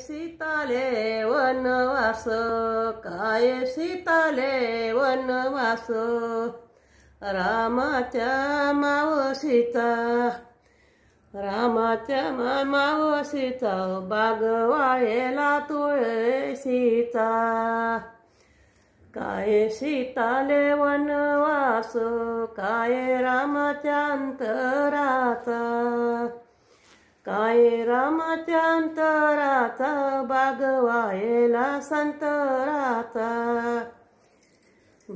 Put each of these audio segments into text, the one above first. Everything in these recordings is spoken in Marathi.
सीताले वनवास काय सीताले वनवास रामाच्या माव सीता रामाच्या माव सीता बागवायला तुळे सीता काय सीताले वनवास काय रामाच्या अंतराचा काय रामाच्या अंतराचा बागवायला संतरात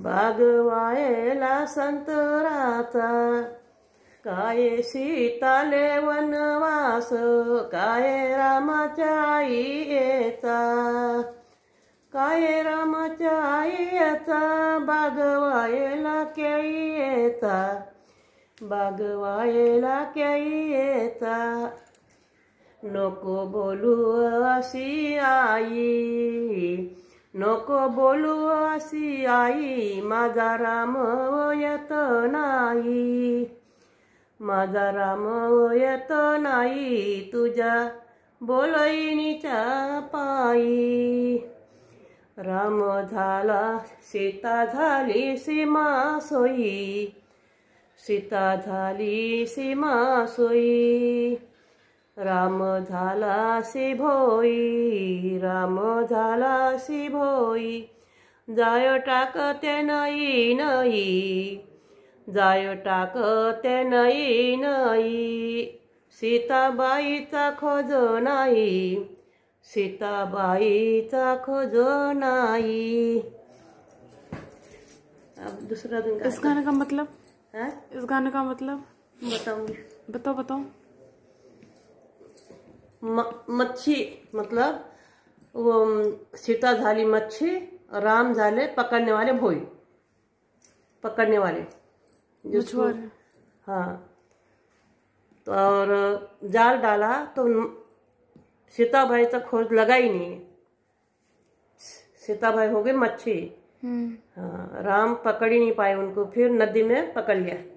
बागवायला संतरात काय सीताले वनवास काय रामाच्या आई येता काय रामाच्या आई येता बागवायला केळी येता बागवायला केळी येता নকো বলু আসি আই নকো বলু আসি আই माझा राम येत नाही माझा राम येत नाही तुझ्या बोलईनीच्या पायी राम झाला सीता झाली सीमा सोयी सीता झाली सीमा सोयी राम झाला भोई राम झाला भोई जाय टाक ते नई नई जाय टाक ते नई नई सीताबाईचा खोज नाही सीताबाईचा खोज नाही अब दूसरा दिन इस गाने का मतलब है इस गाने का मतलब बताऊंगी बताओ बताओ मच्छी मतलब वो सीता झाली मच्छी राम झाले पकड़ने वाले भोई पकड़ने वाले हाँ तो और जाल डाला तो सीता भाई तक खोज लगा ही नहीं सीता भाई हो गए मच्छी हम्म। हाँ राम पकड़ ही नहीं पाए उनको फिर नदी में पकड़ लिया